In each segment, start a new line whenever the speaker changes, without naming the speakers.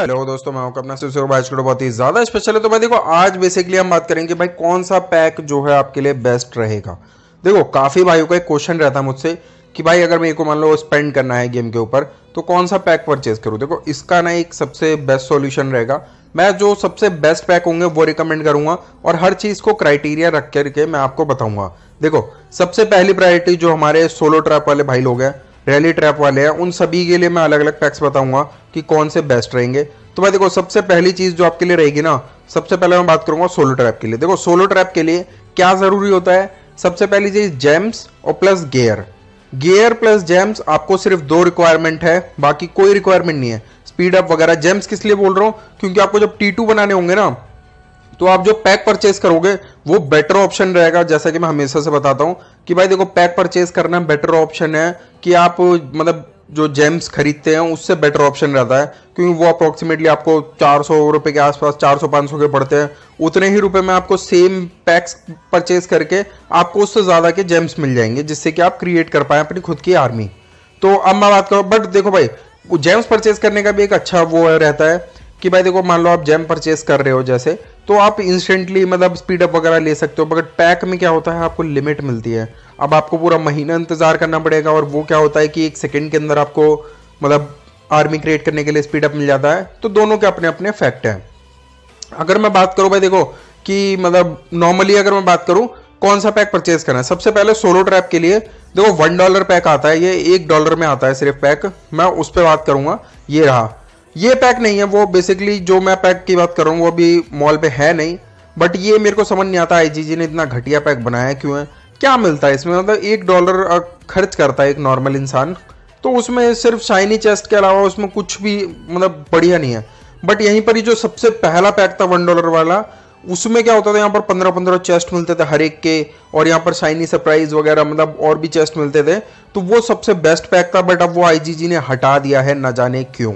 hello दोस्तों मैं हूं अपना सिर्फ भाई करो बहुत ही ज़्यादा स्पेशल है तो भाई देखो आज बेसिकली हम बात करेंगे भाई कौन सा पैक जो है आपके लिए बेस्ट रहेगा देखो काफ़ी भाइयों का एक क्वेश्चन रहता है मुझसे कि भाई अगर मेरे को मान लो स्पेंड करना है गेम के ऊपर तो कौन सा पैक परचेज करूँ देखो इसका ना एक सबसे बेस्ट सोल्यूशन रहेगा मैं जो सबसे बेस्ट पैक होंगे वो रिकमेंड करूंगा और हर चीज़ को क्राइटेरिया रख करके मैं आपको बताऊंगा देखो सबसे पहली प्रायोरिटी जो हमारे सोलो ट्रैप वाले भाई लोग हैं रैली ट्रैप वाले हैं उन सभी के लिए मैं अलग अलग पैक्स बताऊंगा कि कौन से बेस्ट रहेंगे तो भाई देखो सबसे पहली चीज़ जो आपके लिए रहेगी ना सबसे पहले मैं बात करूंगा सोलो ट्रैप के लिए देखो सोलो ट्रैप के लिए क्या ज़रूरी होता है सबसे पहली चीज़ जेम्स और plus gear gear plus gems आपको सिर्फ दो रिक्वायरमेंट है बाकी कोई रिक्वायरमेंट नहीं है स्पीड अप वगैरह जेम्स किस लिए बोल रहा हूँ क्योंकि आपको जब टी टू बनाने होंगे ना तो आप जो पैक परचेज करोगे वो बेटर ऑप्शन रहेगा जैसा कि मैं हमेशा से बताता हूँ कि भाई देखो पैक परचेज करना बेटर ऑप्शन है कि आप मतलब जो जेम्स खरीदते हैं उससे बेटर ऑप्शन रहता है क्योंकि वो अप्रोक्सीमेटली आपको चार सौ रुपये के आसपास चार सौ पाँच सौ के पड़ते हैं उतने ही रुपए में आपको सेम पैक्स परचेज करके आपको उससे ज़्यादा के जेम्स मिल जाएंगे जिससे कि आप क्रिएट कर पाएँ अपनी खुद की आर्मी तो अब मैं बात करूँ बट देखो भाई जेम्स परचेज करने का भी एक अच्छा वो रहता है कि भाई देखो मान लो आप जेम परचेज कर रहे हो जैसे तो आप इंस्टेंटली मतलब स्पीड अप वगैरह ले सकते हो बट पैक में क्या होता है आपको लिमिट मिलती है अब आपको पूरा महीना इंतज़ार करना पड़ेगा और वो क्या होता है कि एक सेकेंड के अंदर आपको मतलब आर्मी क्रिएट करने के लिए स्पीड अप मिल जाता है तो दोनों के अपने अपने फैक्ट हैं अगर मैं बात करूँ भाई देखो कि मतलब नॉर्मली अगर मैं बात करूँ कौन सा पैक परचेज करना है सबसे पहले सोलो ट्रैप के लिए देखो वन डॉलर पैक आता है ये एक डॉलर में आता है सिर्फ पैक मैं उस पर बात करूंगा ये रहा ये पैक नहीं है वो बेसिकली जो मैं पैक की बात कर रहा हूँ वो अभी मॉल पे है नहीं बट ये मेरे को समझ नहीं आता आई जी ने इतना घटिया पैक बनाया क्यों है क्या मिलता है इसमें मतलब एक डॉलर खर्च करता है एक नॉर्मल इंसान तो उसमें सिर्फ शाइनी चेस्ट के अलावा उसमें कुछ भी मतलब बढ़िया नहीं है बट यहीं पर ही जो सबसे पहला पैक था वन डॉलर वाला उसमें क्या होता था यहाँ पर पंद्रह पंद्रह चेस्ट मिलते थे हर एक के और यहाँ पर शाइनी सरप्राइज वगैरह मतलब और भी चेस्ट मिलते थे तो वो सबसे बेस्ट पैक था बट अब वो जी ने हटा दिया है ना जाने क्यों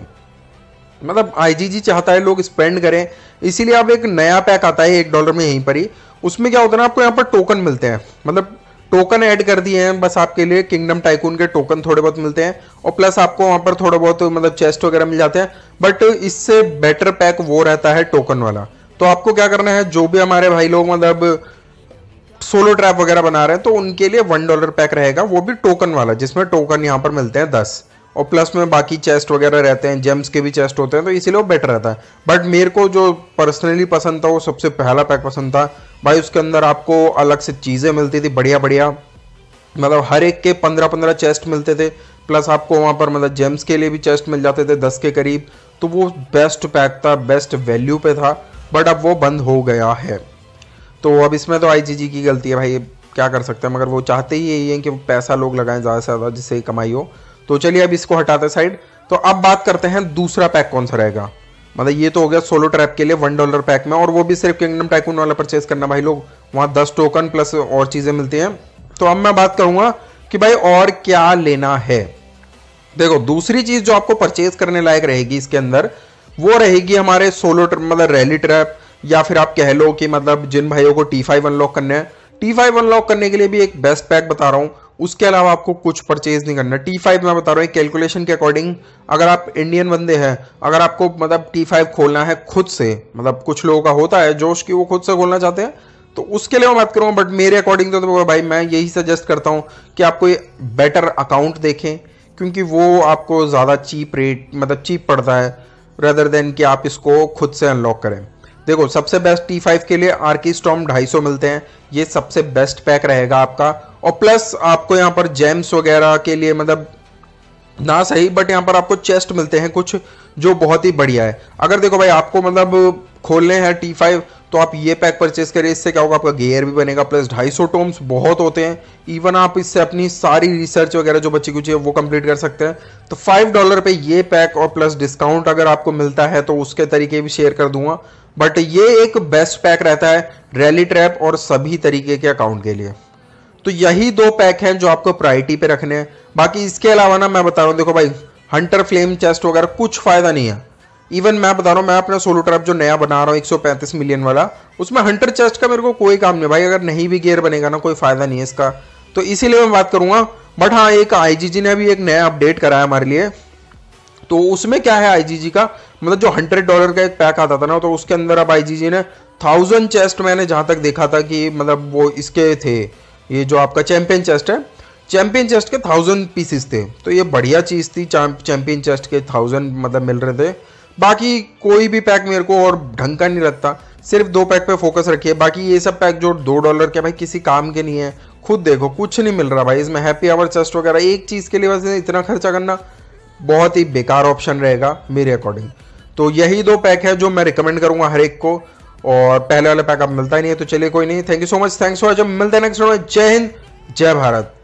मतलब आईजीजी चाहता है लोग स्पेंड करें इसीलिए अब एक नया पैक आता है एक डॉलर में यहीं पर ही उसमें क्या होता है ना आपको यहाँ पर टोकन मिलते हैं मतलब टोकन ऐड कर दिए हैं बस आपके लिए किंगडम टाइकून के टोकन थोड़े बहुत मिलते हैं और प्लस आपको वहाँ पर थोड़ा बहुत मतलब चेस्ट वगैरह मिल जाते हैं बट इससे बेटर पैक वो रहता है टोकन वाला तो आपको क्या करना है जो भी हमारे भाई लोग मतलब सोलो ट्रैप वगैरह बना रहे हैं तो उनके लिए वन डॉलर पैक रहेगा वो भी टोकन वाला जिसमें टोकन यहाँ पर मिलते हैं दस और प्लस में बाकी चेस्ट वगैरह रहते हैं जेम्स के भी चेस्ट होते हैं तो इसीलिए वो बेटर रहता है बट मेरे को जो पर्सनली पसंद था वो सबसे पहला पैक पसंद था भाई उसके अंदर आपको अलग से चीज़ें मिलती थी बढ़िया बढ़िया मतलब हर एक के पंद्रह पंद्रह चेस्ट मिलते थे प्लस आपको वहाँ पर मतलब जेम्स के लिए भी चेस्ट मिल जाते थे दस के करीब तो वो बेस्ट पैक था बेस्ट वैल्यू पे था बट अब वो बंद हो गया है तो अब इसमें तो आई की गलती है भाई क्या कर सकते हैं मगर वो चाहते ही यही है कि पैसा लोग लगाएं ज़्यादा से ज़्यादा जिससे कमाई हो तो चलिए अब इसको हटाते साइड तो अब बात करते हैं दूसरा पैक कौन सा रहेगा मतलब ये तो हो गया सोलो ट्रैप के लिए वन डॉलर पैक में और वो भी सिर्फ किंगडम टाइकून वाला परचेज करना भाई लोग वहां दस टोकन प्लस और चीज़ें मिलती हैं तो अब मैं बात करूंगा कि भाई और क्या लेना है देखो दूसरी चीज़ जो आपको परचेज करने लायक रहेगी इसके अंदर वो रहेगी हमारे सोलो मतलब रैली ट्रैप या फिर आप कह लो कि मतलब जिन भाइयों को टी फाइव अनलॉक करने हैं टी फाइव अनलॉक करने के लिए भी एक बेस्ट पैक बता रहा हूँ उसके अलावा आपको कुछ परचेज नहीं करना टी फाइव मैं बता रहा हूँ कैलकुलेशन के अकॉर्डिंग अगर आप इंडियन बंदे हैं अगर आपको मतलब टी फाइव खोलना है खुद से मतलब कुछ लोगों का होता है जोश कि वो खुद से खोलना चाहते हैं तो उसके लिए मैं बात करूँगा बट मेरे अकॉर्डिंग तो, तो भाई मैं यही सजेस्ट करता हूँ कि आपको ये बेटर अकाउंट देखें क्योंकि वो आपको ज़्यादा चीप रेट मतलब चीप पड़ता है रदर देन कि आप इसको खुद से अनलॉक करें देखो सबसे बेस्ट टी फाइव के लिए आर की स्टॉम ढाई सौ मिलते हैं ये सबसे बेस्ट पैक रहेगा आपका और प्लस आपको यहाँ पर जेम्स वगैरह के लिए मतलब ना सही बट यहाँ पर आपको चेस्ट मिलते हैं कुछ जो बहुत ही बढ़िया है अगर देखो भाई आपको मतलब खोलने हैं टी फाइव तो आप ये पैक परचेज करिए इससे क्या होगा आपका गेयर भी बनेगा प्लस ढाई सौ टोम्स बहुत होते हैं इवन आप इससे अपनी सारी रिसर्च वगैरह जो बच्ची कुछ है वो कंप्लीट कर सकते हैं तो फाइव डॉलर पे ये पैक और प्लस डिस्काउंट अगर आपको मिलता है तो उसके तरीके भी शेयर कर दूंगा बट ये एक बेस्ट पैक रहता है रैली ट्रैप और सभी तरीके के अकाउंट के लिए तो यही दो पैक हैं जो आपको प्रायोरिटी पे रखने हैं बाकी इसके अलावा ना मैं बता रहा हूँ देखो भाई हंटर फ्लेम चेस्ट वगैरह कुछ फ़ायदा नहीं है इवन मैं बता रहा हूँ मैं अपना सोलो ट्रैप जो नया बना रहा हूँ एक मिलियन वाला उसमें हंटर चेस्ट का मेरे को कोई काम नहीं भाई अगर नहीं भी गेयर बनेगा ना कोई फ़ायदा नहीं है इसका तो इसीलिए मैं बात करूंगा बट हाँ एक आईजीजी ने भी एक नया अपडेट कराया हमारे लिए तो उसमें क्या है आईजीजी का मतलब जो हंड्रेड डॉलर का एक पैक आता था ना तो उसके अंदर अब आईजीजी ने थाउजेंड चेस्ट मैंने जहां तक देखा था कि मतलब वो इसके थे ये जो आपका चैंपियन चेस्ट है चैंपियन चेस्ट के थाउजेंड पीसेस थे तो ये बढ़िया चीज़ थी चैंपियन चेस्ट के थाउजेंड मतलब मिल रहे थे बाकी कोई भी पैक मेरे को और ढंग का नहीं लगता सिर्फ दो पैक पे फोकस रखिए बाकी ये सब पैक जो दो डॉलर के भाई किसी काम के नहीं है खुद देखो कुछ नहीं मिल रहा भाई इसमें हैप्पी आवर चेस्ट वगैरह एक चीज़ के लिए बस इतना खर्चा करना बहुत ही बेकार ऑप्शन रहेगा मेरे अकॉर्डिंग तो यही दो पैक है जो मैं रिकमेंड करूँगा हर एक को और पहले वाले पैकअप मिलता ही नहीं है तो चलिए कोई नहीं thank you so much thanks for जब मिलते हैं नेक्स्ट में जय हिंद जय भारत